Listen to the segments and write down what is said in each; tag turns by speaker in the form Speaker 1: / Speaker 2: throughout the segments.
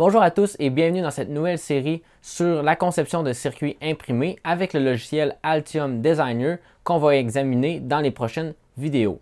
Speaker 1: Bonjour à tous et bienvenue dans cette nouvelle série sur la conception de circuits imprimés avec le logiciel Altium Designer qu'on va examiner dans les prochaines vidéos.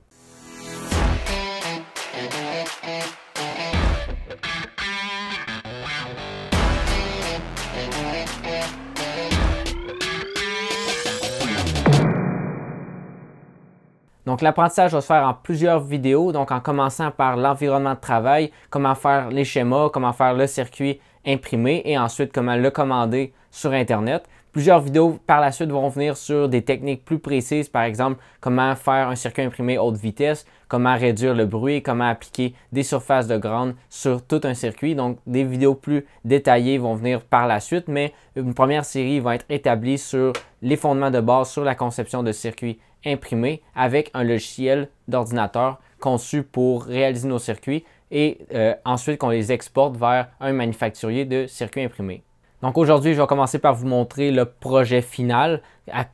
Speaker 1: Donc l'apprentissage va se faire en plusieurs vidéos, donc en commençant par l'environnement de travail, comment faire les schémas, comment faire le circuit imprimé et ensuite comment le commander sur Internet. Plusieurs vidéos par la suite vont venir sur des techniques plus précises, par exemple comment faire un circuit imprimé haute vitesse, comment réduire le bruit, comment appliquer des surfaces de grande sur tout un circuit. Donc des vidéos plus détaillées vont venir par la suite, mais une première série va être établie sur les fondements de base, sur la conception de circuits imprimés avec un logiciel d'ordinateur conçu pour réaliser nos circuits et euh, ensuite qu'on les exporte vers un manufacturier de circuits imprimés. Donc aujourd'hui, je vais commencer par vous montrer le projet final,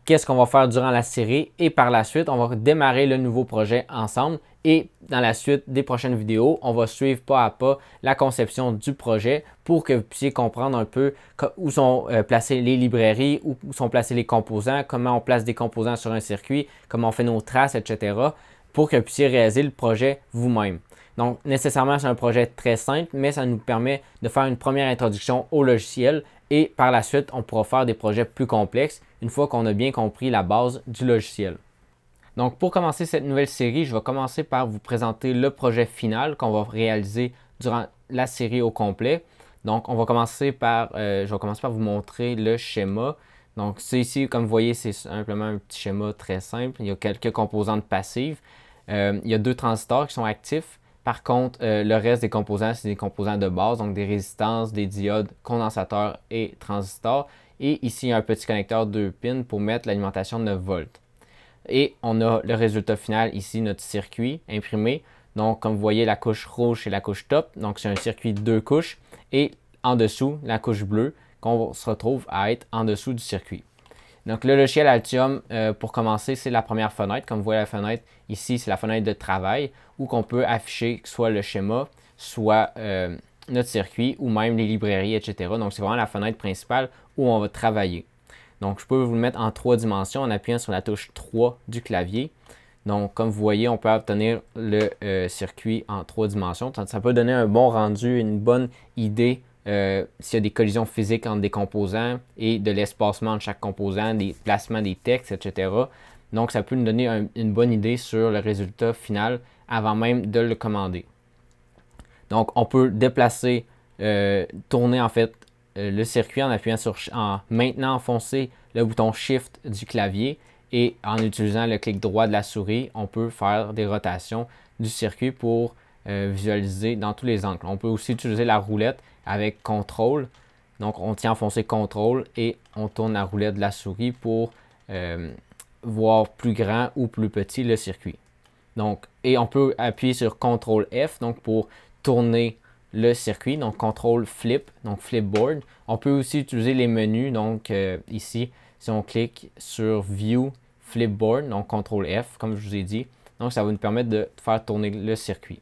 Speaker 1: qu'est-ce qu'on va faire durant la série et par la suite, on va démarrer le nouveau projet ensemble et dans la suite des prochaines vidéos, on va suivre pas à pas la conception du projet pour que vous puissiez comprendre un peu où sont euh, placées les librairies, où sont placés les composants, comment on place des composants sur un circuit, comment on fait nos traces, etc. pour que vous puissiez réaliser le projet vous-même. Donc, nécessairement, c'est un projet très simple, mais ça nous permet de faire une première introduction au logiciel et par la suite, on pourra faire des projets plus complexes une fois qu'on a bien compris la base du logiciel. Donc pour commencer cette nouvelle série, je vais commencer par vous présenter le projet final qu'on va réaliser durant la série au complet. Donc on va commencer par, euh, je vais commencer par vous montrer le schéma. Donc c'est ici, comme vous voyez, c'est simplement un petit schéma très simple. Il y a quelques composantes passives. Euh, il y a deux transistors qui sont actifs. Par contre, euh, le reste des composants, c'est des composants de base, donc des résistances, des diodes, condensateurs et transistors. Et ici, un petit connecteur de pins pour mettre l'alimentation de 9 volts. Et on a le résultat final ici, notre circuit imprimé. Donc, comme vous voyez, la couche rouge, et la couche top. Donc, c'est un circuit de deux couches. Et en dessous, la couche bleue, qu'on se retrouve à être en dessous du circuit. Donc, le logiciel Altium, euh, pour commencer, c'est la première fenêtre. Comme vous voyez la fenêtre ici, c'est la fenêtre de travail où qu'on peut afficher soit le schéma, soit euh, notre circuit ou même les librairies, etc. Donc, c'est vraiment la fenêtre principale où on va travailler. Donc, je peux vous le mettre en trois dimensions en appuyant sur la touche 3 du clavier. Donc, comme vous voyez, on peut obtenir le euh, circuit en trois dimensions. Ça peut donner un bon rendu, une bonne idée euh, s'il y a des collisions physiques entre des composants et de l'espacement de chaque composant, des placements des textes, etc. Donc, ça peut nous donner une bonne idée sur le résultat final avant même de le commander. Donc, on peut déplacer, euh, tourner en fait euh, le circuit en appuyant sur, en maintenant enfoncé le bouton Shift du clavier et en utilisant le clic droit de la souris, on peut faire des rotations du circuit pour euh, visualiser dans tous les angles. On peut aussi utiliser la roulette avec contrôle. Donc on tient enfoncé contrôle et on tourne la roulette de la souris pour euh, voir plus grand ou plus petit le circuit. Donc, et on peut appuyer sur CTRL F donc pour tourner le circuit, donc contrôle flip, donc flipboard. On peut aussi utiliser les menus, donc euh, ici, si on clique sur View, Flipboard, donc CTRL F, comme je vous ai dit. Donc ça va nous permettre de faire tourner le circuit.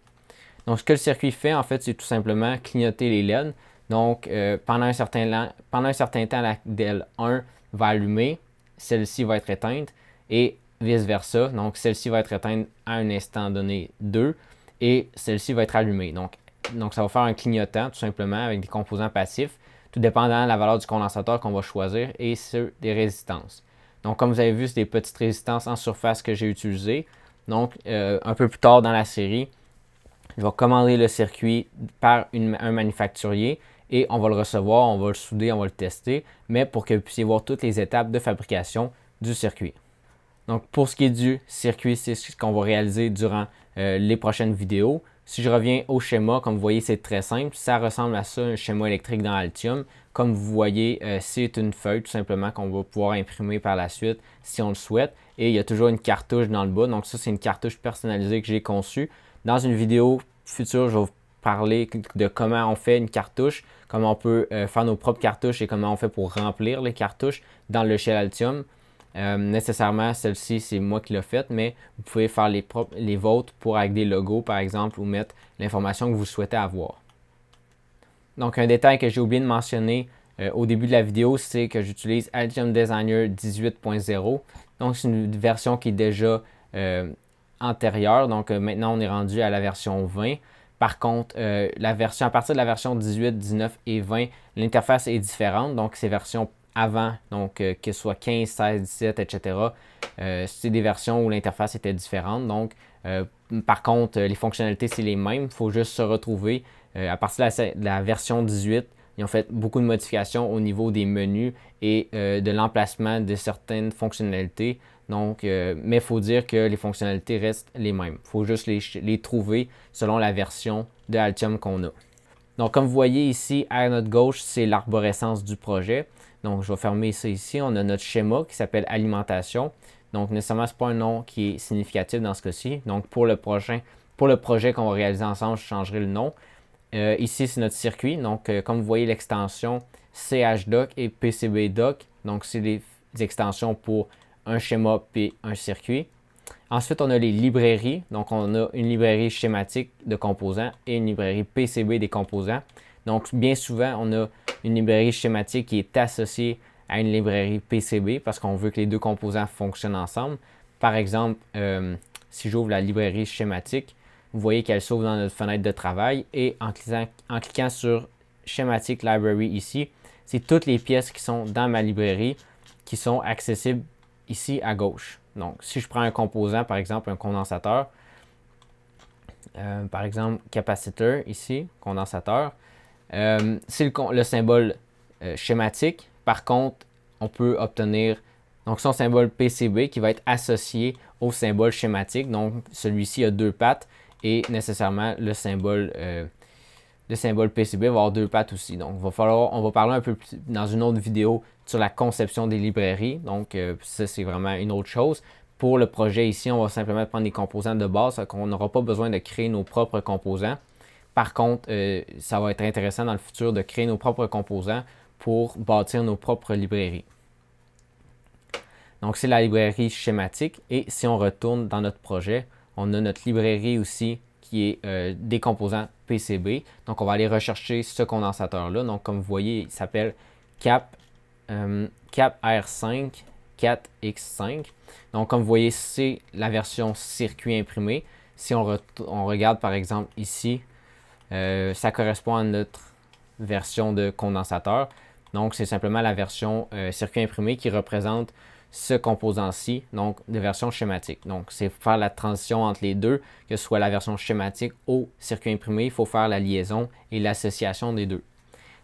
Speaker 1: Donc, ce que le circuit fait, en fait, c'est tout simplement clignoter les LED. Donc, euh, pendant, un certain pendant un certain temps, la DL1 va allumer, celle-ci va être éteinte et vice-versa. Donc, celle-ci va être éteinte à un instant donné 2 et celle-ci va être allumée. Donc, donc, ça va faire un clignotant tout simplement avec des composants passifs, tout dépendant de la valeur du condensateur qu'on va choisir et sur des résistances. Donc, comme vous avez vu, c'est des petites résistances en surface que j'ai utilisées. Donc, euh, un peu plus tard dans la série, je vais commander le circuit par une, un manufacturier et on va le recevoir, on va le souder, on va le tester, mais pour que vous puissiez voir toutes les étapes de fabrication du circuit. Donc pour ce qui est du circuit, c'est ce qu'on va réaliser durant euh, les prochaines vidéos. Si je reviens au schéma, comme vous voyez, c'est très simple. Ça ressemble à ça, un schéma électrique dans Altium. Comme vous voyez, euh, c'est une feuille tout simplement qu'on va pouvoir imprimer par la suite si on le souhaite. Et il y a toujours une cartouche dans le bas. Donc ça, c'est une cartouche personnalisée que j'ai conçue. Dans une vidéo futur, je vais vous parler de comment on fait une cartouche, comment on peut euh, faire nos propres cartouches et comment on fait pour remplir les cartouches dans le shell Altium. Euh, nécessairement, celle-ci, c'est moi qui l'ai faite, mais vous pouvez faire les, propres, les vôtres pour avec des logos, par exemple, ou mettre l'information que vous souhaitez avoir. Donc, un détail que j'ai oublié de mentionner euh, au début de la vidéo, c'est que j'utilise Altium Designer 18.0. Donc, c'est une version qui est déjà antérieure. Donc euh, maintenant, on est rendu à la version 20. Par contre, euh, la version, à partir de la version 18, 19 et 20, l'interface est différente. Donc, ces versions avant, donc euh, que ce soit 15, 16, 17, etc., c'est des versions où l'interface était différente. Donc, par contre, les fonctionnalités, c'est les mêmes. Il faut juste se retrouver. à partir de la, version 18, ils ont fait beaucoup de modifications au niveau des menus et de l'emplacement de certaines fonctionnalités. Donc, euh, mais il faut dire que les fonctionnalités restent les mêmes. Il faut juste les, trouver selon la version de Altium qu'on a. Donc, comme vous voyez ici, à notre gauche, c'est l'arborescence du projet. Donc, je vais fermer ça ici. On a notre schéma qui s'appelle alimentation. Donc, nécessairement, ce n'est pas un nom qui est significatif dans ce cas-ci. Donc, pour le prochain, pour le projet qu'on va réaliser ensemble, je changerai le nom. Euh, ici, c'est notre circuit. Donc, euh, comme vous voyez, l'extension CHDoc et PCBDoc. Donc, c'est des extensions pour un schéma puis un circuit. Ensuite, on a les librairies. Donc, on a une librairie schématique de composants et une librairie PCB des composants. Donc, bien souvent, on a une librairie schématique qui est associée à une librairie PCB parce qu'on veut que les deux composants fonctionnent ensemble. Par exemple, euh, si j'ouvre la librairie schématique, vous voyez qu'elle s'ouvre dans notre fenêtre de travail et en en cliquant sur Schématique Library ici, c'est toutes les pièces qui sont dans ma librairie qui sont accessibles ici à gauche. Donc, si je prends un composant, par exemple un condensateur, euh, par exemple capaciteur ici, condensateur, euh, c'est le, symbole euh, schématique. Par contre, on peut obtenir donc son symbole PCB qui va être associé au symbole schématique. Donc, celui-ci a deux pattes et nécessairement le symbole le symbole PCB va avoir deux pattes aussi. Donc, va falloir, on va parler un peu plus dans une autre vidéo sur la conception des librairies. Donc, euh, ça, c'est vraiment une autre chose. Pour le projet ici, on va simplement prendre des composants de base, On n'aura pas besoin de créer nos propres composants. Par contre, euh, ça va être intéressant dans le futur de créer nos propres composants pour bâtir nos propres librairies. Donc, c'est la librairie schématique. Et si on retourne dans notre projet, on a notre librairie aussi qui est euh, des composants PCB. Donc, on va aller rechercher ce condensateur-là. Donc, comme vous voyez, il s'appelle CAP, euh, CAP R5 4X5. Donc, comme vous voyez, c'est la version circuit imprimé. Si on, regarde, par exemple, ici, euh, ça correspond à notre version de condensateur. Donc, c'est simplement la version circuit imprimé qui représente ce composant-ci, donc de version schématique. Donc, c'est faire la transition entre les deux, que ce soit la version schématique ou circuit imprimé, il faut faire la liaison et l'association des deux.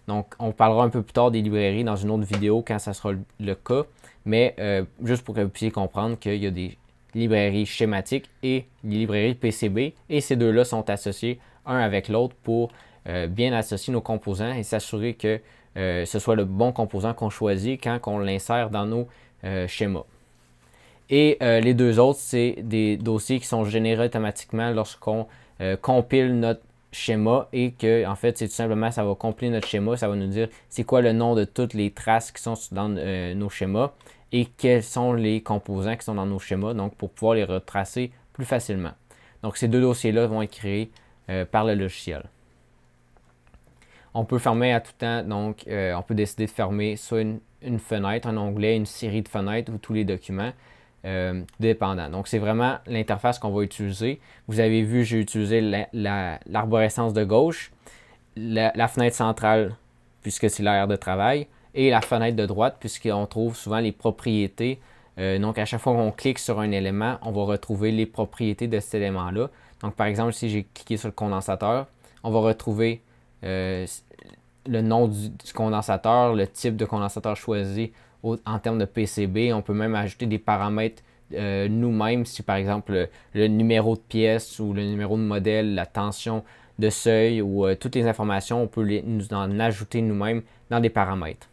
Speaker 1: Donc, on parlera un peu plus tard des librairies dans une autre vidéo quand ça sera le cas, mais euh, juste pour que vous puissiez comprendre qu'il y a des librairies schématiques et des librairies PCB, et ces deux-là sont associés un avec l'autre pour euh, bien associer nos composants et s'assurer que euh, ce soit le bon composant qu'on choisit quand on l'insère dans nos euh, schéma. Et euh, les deux autres, c'est des dossiers qui sont générés automatiquement lorsqu'on euh, compile notre schéma et que, en fait, c'est tout simplement, ça va compiler notre schéma, ça va nous dire c'est quoi le nom de toutes les traces qui sont dans nos schémas et quels sont les composants qui sont dans nos schémas, donc pour pouvoir les retracer plus facilement. Donc, ces deux dossiers-là vont être créés par le logiciel. On peut fermer à tout temps, donc on peut décider de fermer soit une une fenêtre, un onglet, une série de fenêtres ou tous les documents. Euh, dépendants. Donc, c'est vraiment l'interface qu'on va utiliser. Vous avez vu, j'ai utilisé l'arborescence de gauche, la, fenêtre centrale, puisque c'est l'aire de travail, et la fenêtre de droite, puisqu'on trouve souvent les propriétés. Euh, donc, à chaque fois qu'on clique sur un élément, on va retrouver les propriétés de cet élément-là. Donc, par exemple, si j'ai cliqué sur le condensateur, on va retrouver euh, le nom du, condensateur, le type de condensateur choisi en termes de PCB. On peut même ajouter des paramètres euh, nous-mêmes, si par exemple le, numéro de pièce ou le numéro de modèle, la tension de seuil ou euh, toutes les informations, on peut nous en ajouter nous-mêmes dans des paramètres.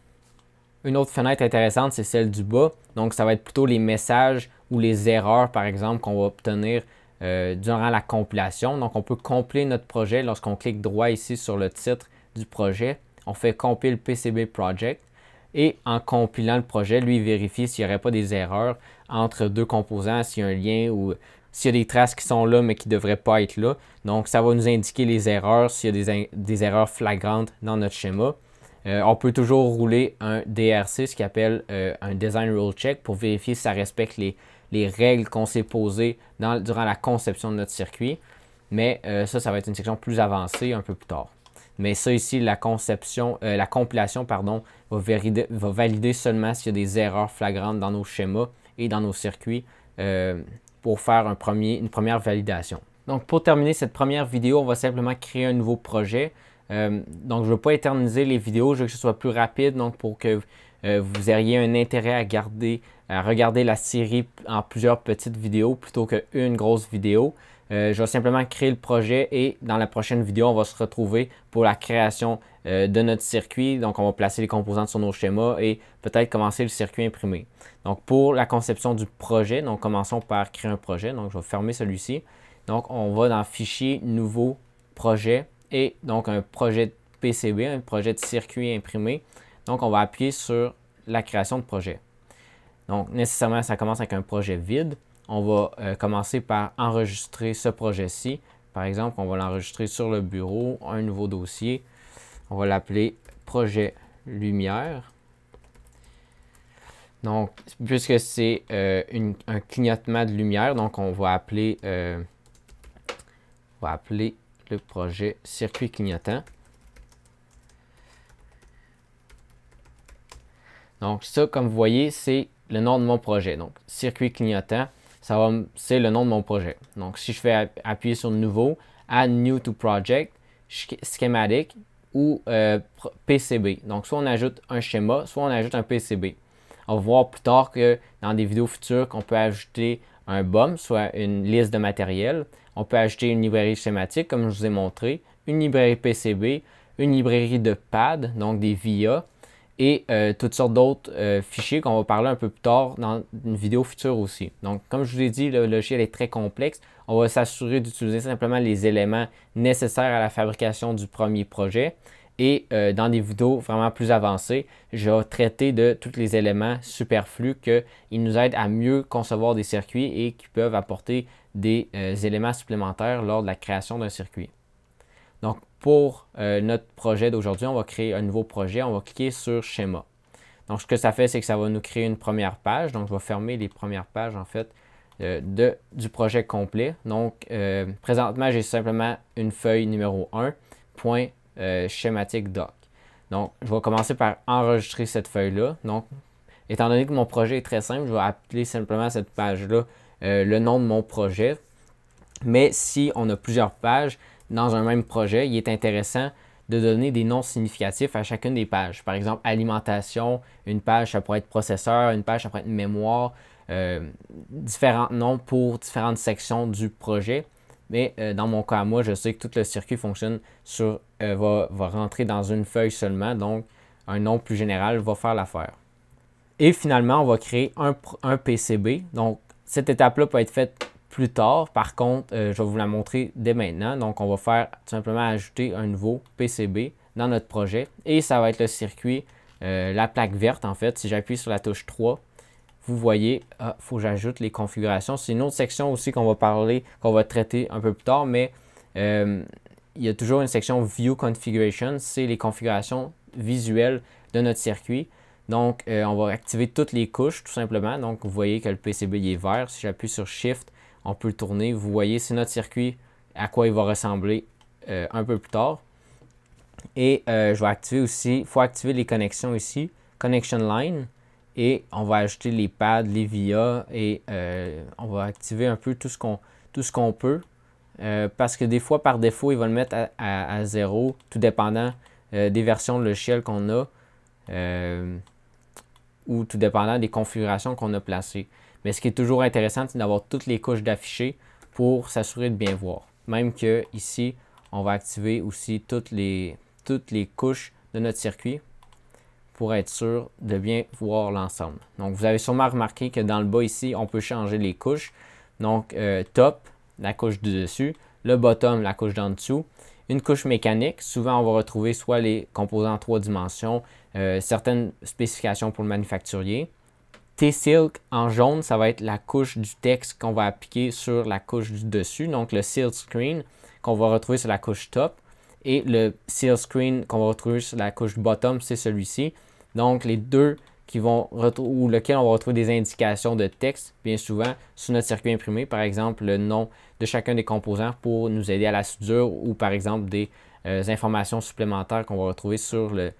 Speaker 1: Une autre fenêtre intéressante, c'est celle du bas. Donc, ça va être plutôt les messages ou les erreurs, par exemple, qu'on va obtenir euh, durant la compilation. Donc, on peut compléter notre projet lorsqu'on clique droit ici sur le titre du projet on fait compile PCB project et en compilant le projet, lui vérifie s'il n'y aurait pas des erreurs entre deux composants, s'il y a un lien ou s'il y a des traces qui sont là mais qui ne devraient pas être là. Donc ça va nous indiquer les erreurs, s'il y a des, erreurs flagrantes dans notre schéma. Euh, on peut toujours rouler un DRC, ce qu'on appelle euh, un Design Rule Check, pour vérifier si ça respecte les, règles qu'on s'est posées dans, durant la conception de notre circuit. Mais euh, ça, ça va être une section plus avancée un peu plus tard. Mais ça ici, la conception, euh, la compilation, pardon, va, valider seulement s'il y a des erreurs flagrantes dans nos schémas et dans nos circuits euh, pour faire une première validation. Donc pour terminer cette première vidéo, on va simplement créer un nouveau projet. Euh, donc je ne veux pas éterniser les vidéos, je veux que ce soit plus rapide, pour que vous ayez un intérêt à regarder la série en plusieurs petites vidéos plutôt qu'une grosse vidéo. Euh, je vais simplement créer le projet et dans la prochaine vidéo, on va se retrouver pour la création euh, de notre circuit. Donc, on va placer les composantes sur nos schémas et peut-être commencer le circuit imprimé. Donc, pour la conception du projet, donc commençons par créer un projet. Donc, je vais fermer celui-ci. Donc, on va dans Fichier, Nouveau, Projet et donc un projet PCB, un projet de circuit imprimé. Donc, on va appuyer sur la création de projet. Donc, nécessairement, ça commence avec un projet vide on va euh, commencer par enregistrer ce projet-ci. Par exemple, on va l'enregistrer sur le bureau, un nouveau dossier. On va l'appeler projet lumière. Donc, puisque c'est euh, un clignotement de lumière, donc on va appeler, euh, on va appeler le projet circuit clignotant. Donc ça, comme vous voyez, c'est le nom de mon projet. Donc, circuit clignotant c'est le nom de mon projet. Donc, si je fais appuyer sur Nouveau, Add New to Project, Schematic ou euh, PCB. Donc, soit on ajoute un schéma, soit on ajoute un PCB. On va voir plus tard que dans des vidéos futures qu'on peut ajouter un BOM, soit une liste de matériel. On peut ajouter une librairie schématique, comme je vous ai montré, une librairie PCB, une librairie de pads, donc des VIA, et euh, toutes sortes d'autres euh, fichiers qu'on va parler un peu plus tard dans une vidéo future aussi. Donc, comme je vous l'ai dit, le logiciel est très complexe. On va s'assurer d'utiliser simplement les éléments nécessaires à la fabrication du premier projet. Et euh, dans des vidéos vraiment plus avancées, je vais traiter de tous les éléments superflus qu'ils nous aident à mieux concevoir des circuits et qui peuvent apporter des éléments supplémentaires lors de la création d'un circuit pour euh, notre projet d'aujourd'hui, on va créer un nouveau projet. On va cliquer sur schéma. Donc, ce que ça fait, c'est que ça va nous créer une première page. Donc, je vais fermer les premières pages, en fait, euh, de, du projet complet. Donc, euh, présentement, j'ai simplement une feuille numéro 1, point schématique doc. Donc, je vais commencer par enregistrer cette feuille-là. Donc, étant donné que mon projet est très simple, je vais appeler simplement cette page-là le nom de mon projet. Mais si on a plusieurs pages, dans un même projet, il est intéressant de donner des noms significatifs à chacune des pages. Par exemple, alimentation, une page, ça pourrait être processeur, une page, ça pourrait être mémoire, euh, différents noms pour différentes sections du projet. Mais euh, dans mon cas, moi, je sais que tout le circuit fonctionne sur, euh, va, rentrer dans une feuille seulement, donc un nom plus général va faire l'affaire. Et finalement, on va créer un, un PCB. Donc, cette étape-là peut être faite plus tard. Par contre, euh, je vais vous la montrer dès maintenant. Donc, on va faire tout simplement ajouter un nouveau PCB dans notre projet. Et ça va être le circuit, euh, la plaque verte en fait. Si j'appuie sur la touche 3, vous voyez, il ah, faut que j'ajoute les configurations. C'est une autre section aussi qu'on va parler, qu'on va traiter un peu plus tard. Mais euh, il y a toujours une section View Configuration. C'est les configurations visuelles de notre circuit. Donc, on va activer toutes les couches, tout simplement. Donc, vous voyez que le PCB est vert. Si j'appuie sur Shift, on peut le tourner. Vous voyez, c'est notre circuit, à quoi il va ressembler euh, un peu plus tard. Et euh, je vais activer aussi, il faut activer les connexions ici, connection line. Et on va ajouter les pads, les VIA et euh, on va activer un peu tout ce qu'on peut. parce que des fois, par défaut, ils va le mettre à, à zéro, tout dépendant des versions de logiciel qu'on a ou tout dépendant des configurations qu'on a placées. Mais ce qui est toujours intéressant, c'est d'avoir toutes les couches d'affichés pour s'assurer de bien voir. Même que ici, on va activer aussi toutes les, toutes les couches de notre circuit pour être sûr de bien voir l'ensemble. Donc, vous avez sûrement remarqué que dans le bas ici, on peut changer les couches. Donc, euh, top, la couche du dessus, le bottom, la couche d'en dessous, une couche mécanique. Souvent, on va retrouver soit les composants en trois dimensions, euh, certaines spécifications pour le manufacturier, T-Silk en jaune, ça va être la couche du texte qu'on va appliquer sur la couche du dessus, donc le silk Screen qu'on va retrouver sur la couche top. Et le Seal Screen qu'on va retrouver sur la couche bottom, c'est celui-ci. Donc les deux qui vont ou lequel on va retrouver des indications de texte, bien souvent, sur notre circuit imprimé, par exemple le nom de chacun des composants pour nous aider à la soudure ou par exemple des euh, informations supplémentaires qu'on va retrouver sur le,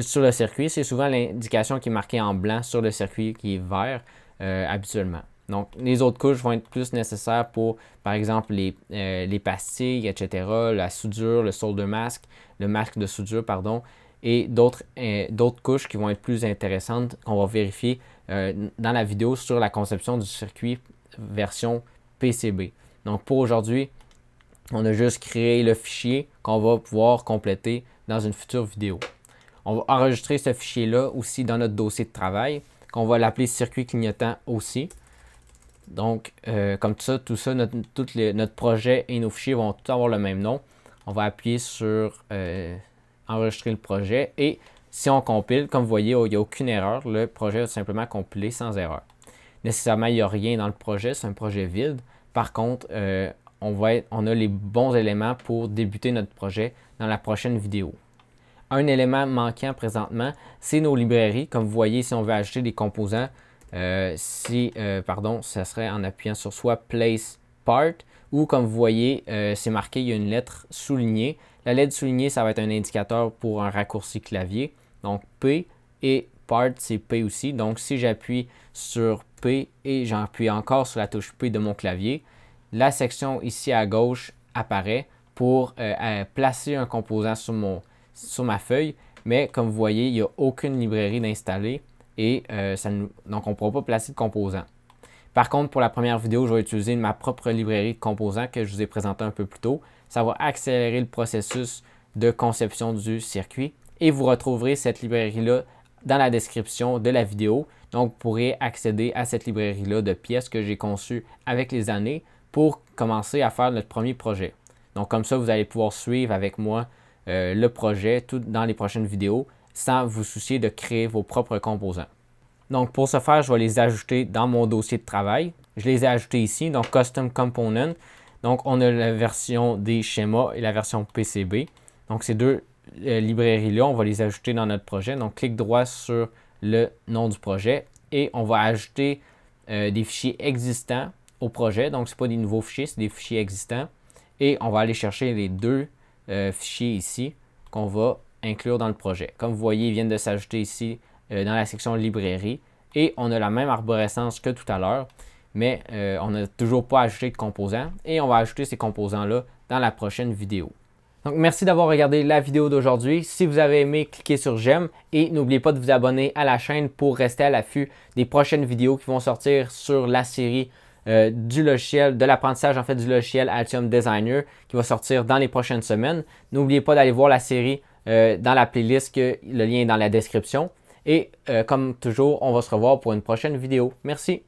Speaker 1: sur le circuit, c'est souvent l'indication qui est marquée en blanc sur le circuit qui est vert euh, habituellement. Donc, les autres couches vont être plus nécessaires pour, par exemple, les, euh, pastilles, etc., la soudure, le sol de masque, le masque de soudure, pardon, et euh, d'autres couches qui vont être plus intéressantes qu'on va vérifier dans la vidéo sur la conception du circuit version PCB. Donc, pour aujourd'hui, on a juste créé le fichier qu'on va pouvoir compléter dans une future vidéo. On va enregistrer ce fichier-là aussi dans notre dossier de travail, qu'on va l'appeler circuit clignotant aussi. Donc, euh, comme ça, tout ça, notre, tout les, notre projet et nos fichiers vont tous avoir le même nom. On va appuyer sur euh, enregistrer le projet et si on compile, comme vous voyez, il n'y a aucune erreur. Le projet est simplement compilé sans erreur. Nécessairement, il n'y a rien dans le projet, c'est un projet vide. Par contre, euh, on, va on a les bons éléments pour débuter notre projet dans la prochaine vidéo. Un élément manquant présentement, c'est nos librairies. Comme vous voyez, si on veut ajouter des composants, euh, euh, pardon, ça serait en appuyant sur soit Place Part ou comme vous voyez, euh, c'est marqué, il y a une lettre soulignée. La lettre soulignée, ça va être un indicateur pour un raccourci clavier. Donc P et Part, c'est P aussi. Donc si j'appuie sur P et j'appuie encore sur la touche P de mon clavier, la section ici à gauche apparaît pour euh, placer un composant sur mon sur ma feuille, mais comme vous voyez, il n'y a aucune librairie d'installer et euh, donc on ne pourra pas placer de composants. Par contre, pour la première vidéo, je vais utiliser ma propre librairie de composants que je vous ai présentée un peu plus tôt. Ça va accélérer le processus de conception du circuit et vous retrouverez cette librairie-là dans la description de la vidéo. Donc, vous pourrez accéder à cette librairie-là de pièces que j'ai conçues avec les années pour commencer à faire notre premier projet. Donc, comme ça, vous allez pouvoir suivre avec moi euh, le projet tout dans les prochaines vidéos sans vous soucier de créer vos propres composants. Donc pour ce faire, je vais les ajouter dans mon dossier de travail. Je les ai ajoutés ici, donc Custom Component. Donc on a la version des schémas et la version PCB. Donc ces deux euh, librairies-là, on va les ajouter dans notre projet. Donc clique droit sur le nom du projet et on va ajouter euh, des fichiers existants au projet. Donc ce n'est pas des nouveaux fichiers, c'est des fichiers existants. Et on va aller chercher les deux euh, fichier ici qu'on va inclure dans le projet. Comme vous voyez, ils viennent de s'ajouter ici euh, dans la section librairie et on a la même arborescence que tout à l'heure, mais euh, on n'a toujours pas ajouté de composants et on va ajouter ces composants-là dans la prochaine vidéo. Donc merci d'avoir regardé la vidéo d'aujourd'hui. Si vous avez aimé, cliquez sur j'aime et n'oubliez pas de vous abonner à la chaîne pour rester à l'affût des prochaines vidéos qui vont sortir sur la série euh, du logiciel, de l'apprentissage en fait du logiciel Altium Designer qui va sortir dans les prochaines semaines. N'oubliez pas d'aller voir la série euh, dans la playlist, que le lien est dans la description. Et euh, comme toujours, on va se revoir pour une prochaine vidéo. Merci.